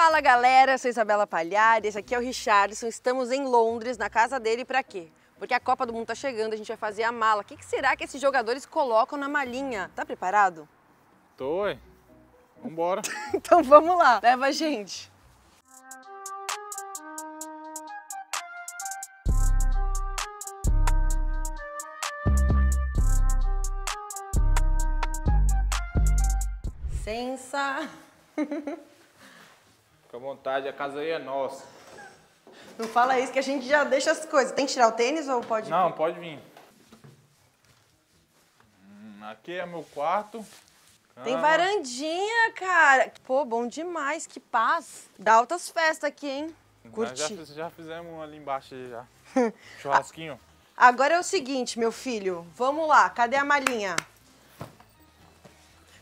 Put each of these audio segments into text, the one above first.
Fala galera, eu sou Isabela Palhares, aqui é o Richardson, estamos em Londres, na casa dele, para quê? Porque a Copa do Mundo tá chegando, a gente vai fazer a mala. O que, que será que esses jogadores colocam na malinha? Tá preparado? Tô, ué. Vambora. então vamos lá, leva a gente. Sensa. Fica à vontade, a casa aí é nossa. Não fala isso que a gente já deixa as coisas. Tem que tirar o tênis ou pode Não, vir? pode vir. Hum, aqui é meu quarto. Cama. Tem ah. varandinha, cara. Pô, bom demais, que paz. Dá altas festas aqui, hein? Curti. Já, já fizemos ali embaixo já. Churrasquinho. Agora é o seguinte, meu filho. Vamos lá, cadê a malinha?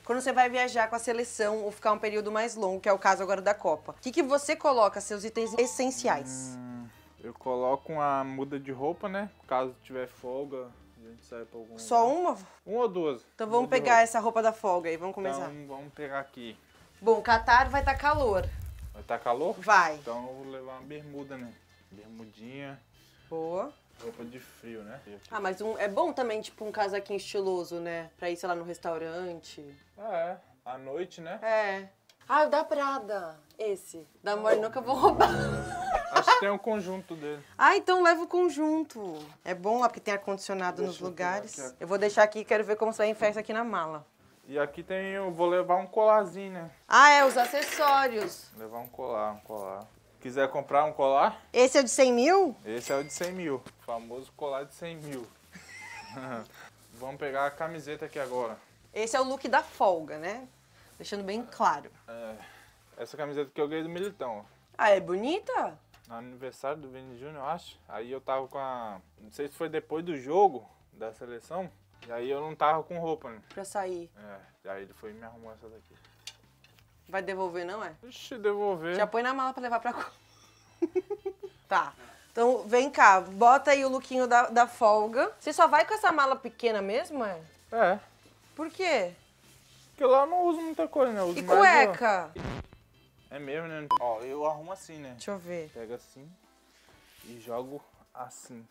quando você vai viajar com a seleção ou ficar um período mais longo, que é o caso agora da Copa. O que, que você coloca, seus itens essenciais? Hum, eu coloco uma muda de roupa, né? Caso tiver folga, a gente sai pra algum Só lugar. uma? Uma ou duas. Então vamos duas pegar essa roupa da folga aí, vamos então, começar. Então vamos pegar aqui. Bom, Catar vai estar tá calor. Vai estar tá calor? Vai. Então eu vou levar uma bermuda, né? Bermudinha. Boa. Roupa de frio, né? Ah, mas um, é bom também, tipo, um casaquinho estiloso, né? Pra ir, sei lá, no restaurante. Ah, é. À noite, né? É. Ah, o da Prada. Esse. Da Mori nunca vou roubar. Acho que tem um conjunto dele. Ah, então leva o conjunto. É bom lá porque tem ar-condicionado nos lugares. Eu, eu vou deixar aqui quero ver como sai em festa aqui na mala. E aqui tem, eu vou levar um colarzinho, né? Ah, é, os acessórios. Vou levar um colar, um colar. Quiser comprar um colar? Esse é o de 100 mil? Esse é o de 100 mil. O famoso colar de 100 mil. Vamos pegar a camiseta aqui agora. Esse é o look da folga, né? Deixando bem claro. É, essa camiseta que eu ganhei do Militão. Ah, é bonita? No aniversário do Vini Júnior, acho. Aí eu tava com a... Não sei se foi depois do jogo da seleção. E aí eu não tava com roupa, né? Pra sair. É, aí ele foi me arrumou essa daqui. Vai devolver, não é? Deixa eu devolver. Já põe na mala pra levar pra... Tá. Então vem cá, bota aí o lookinho da, da folga. Você só vai com essa mala pequena mesmo, é? É. Por quê? Porque lá eu não uso muita coisa, né? Eu uso e cueca? É mesmo, né? Ó, eu arrumo assim, né? Deixa eu ver. Pega assim e jogo assim.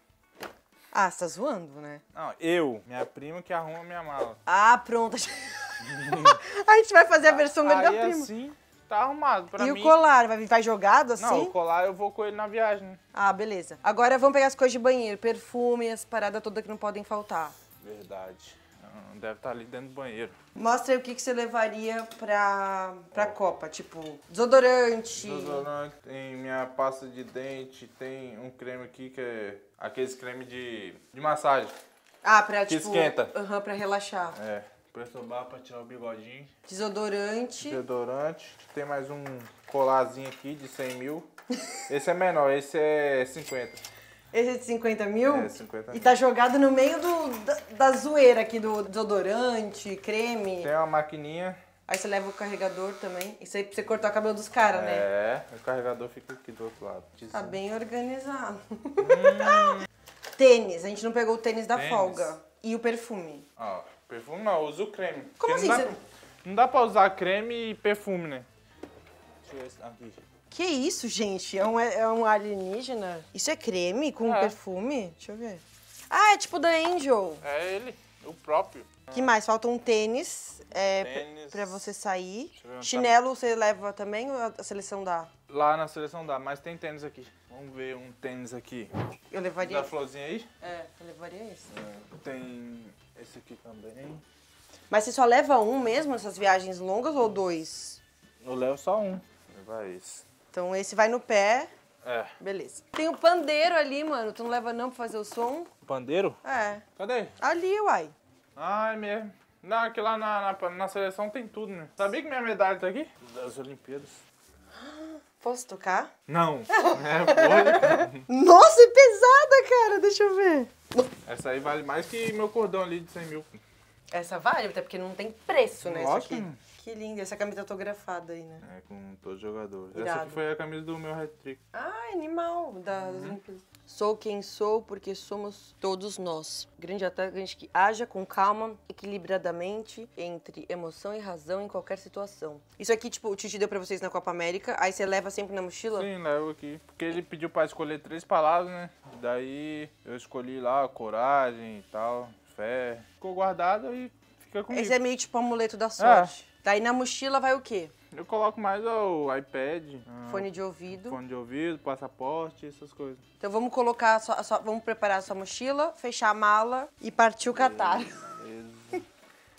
Ah, você tá zoando, né? Não, eu, minha prima que arruma minha mala. Ah, pronto. a gente vai fazer a versão ah, da prima. Assim, Tá arrumado pra e mim. E o colar? Vai, vai jogado assim? Não, o colar eu vou com ele na viagem. Ah, beleza. Agora vamos pegar as coisas de banheiro, perfume, as paradas todas que não podem faltar. Verdade. Deve estar tá ali dentro do banheiro. Mostra aí o que, que você levaria pra, pra oh. Copa. Tipo, desodorante. Desodorante, tem minha pasta de dente, tem um creme aqui que é aqueles creme de, de massagem. Ah, pra que tipo. Esquenta. Aham, uhum, pra relaxar. É. Prestobar para tirar o bigodinho. Desodorante. Desodorante. Tem mais um colarzinho aqui de 100 mil. Esse é menor, esse é 50. Esse é de 50 mil? É, 50 mil. E tá jogado no meio do, da, da zoeira aqui do desodorante, creme. Tem uma maquininha. Aí você leva o carregador também. Isso aí pra você cortar o cabelo dos caras, é, né? É, o carregador fica aqui do outro lado. Tá Dizendo. Tá bem organizado. Hum. tênis, a gente não pegou o tênis da tênis. folga. E o perfume. Ó. Oh. Perfume não, eu uso creme. Como assim? Não dá, você... não dá pra usar creme e perfume, né? Deixa eu ver ah, aqui. Que isso, gente? É um, é um alienígena? Isso é creme com é. perfume? Deixa eu ver. Ah, é tipo da Angel. É ele, o próprio. Que mais? Falta um tênis, é, tênis. pra você sair. Tá Chinelo você leva também ou é a seleção dá? Lá na seleção dá, mas tem tênis aqui. Vamos ver um tênis aqui. Eu levaria. Da florzinha aí? É, eu levaria esse. É, tem esse aqui também. Mas você só leva um mesmo nessas viagens longas ou dois? Eu levo só um. Levar esse. Então esse vai no pé. É. Beleza. Tem o um pandeiro ali, mano. Tu não leva não pra fazer o som? O pandeiro? É. Cadê? Ali, uai. Ai, ah, é mesmo. Não, aqui é lá na, na, na, seleção tem tudo, né? Sabia que minha medalha tá aqui? Das Olimpíadas. Posso tocar? Não. É, Nossa, é pesada, cara. Deixa eu ver. Essa aí vale mais que meu cordão ali de 100 mil. Essa vale, até porque não tem preço, né? Lógico. Isso aqui. Que linda, essa camisa autografada aí, né? É, com todos os jogadores. Essa aqui foi a camisa do meu hat-trick. Ah, animal, das uhum. Sou quem sou porque somos todos nós. Grande atacante que haja com calma, equilibradamente, entre emoção e razão em qualquer situação. Isso aqui, tipo, o Tite deu pra vocês na Copa América, aí você leva sempre na mochila? Sim, levo aqui. Porque ele pediu pra escolher três palavras, né? Daí eu escolhi lá coragem e tal. Ficou guardado e fica comigo. Esse é meio tipo amuleto da é. sorte. É. Daí na mochila vai o quê? Eu coloco mais o iPad, fone ah, de ouvido, fone de ouvido, passaporte, essas coisas. Então vamos colocar, sua, sua, vamos preparar a sua mochila, fechar a mala e partir o Catar.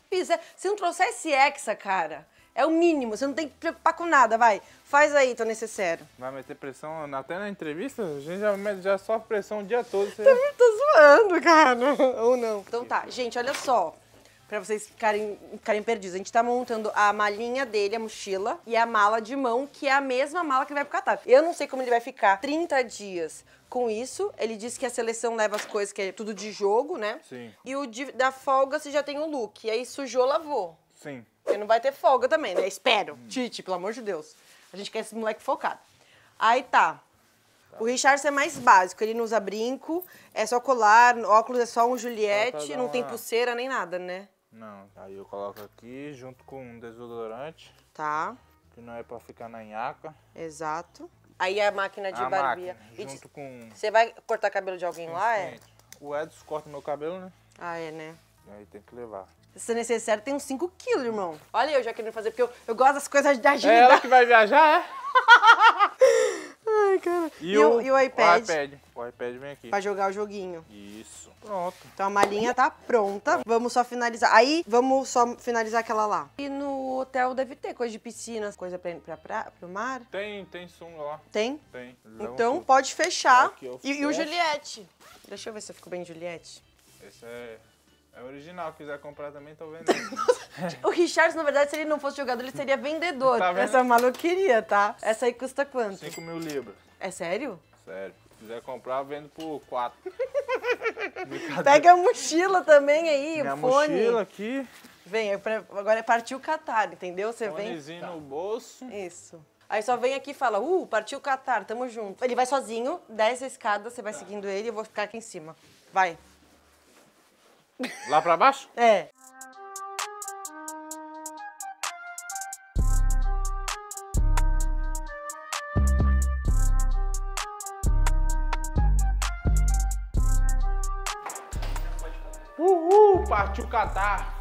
Pisa, se não trouxer esse Hexa, cara, é o mínimo, você não tem que preocupar com nada, vai. Faz aí, tô necessário. Vai meter pressão até na entrevista? A gente já, já sofre pressão o dia todo. Você... Tô, tô zoando, cara. Ou não. Então tá, gente, olha só. Pra vocês ficarem, ficarem perdidos. A gente tá montando a malinha dele, a mochila, e a mala de mão, que é a mesma mala que vai pro Catar. Eu não sei como ele vai ficar 30 dias com isso. Ele disse que a seleção leva as coisas, que é tudo de jogo, né? Sim. E o de, da folga você já tem o look. E aí sujou, lavou. Sim. Porque não vai ter folga também, né? Espero. Hum. Tite, pelo amor de Deus. A gente quer esse moleque focado. Aí tá. O Richardson é mais básico, ele não usa brinco, é só colar, óculos é só um Juliette, não tem pulseira nem nada, né? Não, aí eu coloco aqui junto com um desodorante. Tá. Que não é pra ficar na nhaca. Exato. Aí é a máquina de a barbia. Máquina, junto com... Você vai cortar cabelo de alguém Sim, lá, é? O Edson corta meu cabelo, né? Ah, é, né? E aí tem que levar se necessário, tem uns 5 quilos, irmão. Olha eu já querendo fazer, porque eu, eu gosto das coisas da é agilidade. É ela que vai viajar, é? Ai, cara. E, e, o, e o, iPad? O iPad. O iPad vem aqui. Pra jogar o joguinho. Isso. Pronto. Então a malinha tá pronta. Vamos só finalizar. Aí, vamos só finalizar aquela lá. E no hotel deve ter coisa de piscina, coisa pra, pra, pra, pro mar? Tem, tem sunga lá. Tem? Tem. Então pode fechar. Aqui, e, e o Juliette. Deixa eu ver se eu fico bem Juliette. Esse é... É original, quiser comprar também, tô vendendo. o Richards, na verdade, se ele não fosse jogador, ele seria vendedor. Tá Essa maluqueria, tá? Essa aí custa quanto? 5 mil libras. É sério? Sério. Se quiser comprar, vendo por 4. Pega a mochila também aí, Minha o fone. mochila aqui. Vem, agora é partir o Catar, entendeu? Você Fonezinho vem. Tá. no bolso. Isso. Aí só vem aqui e fala, uh, partiu o Catar, tamo junto. Ele vai sozinho, desce a escada, você vai tá. seguindo ele e eu vou ficar aqui em cima. Vai. Lá pra baixo? É. Uhul, partiu catar.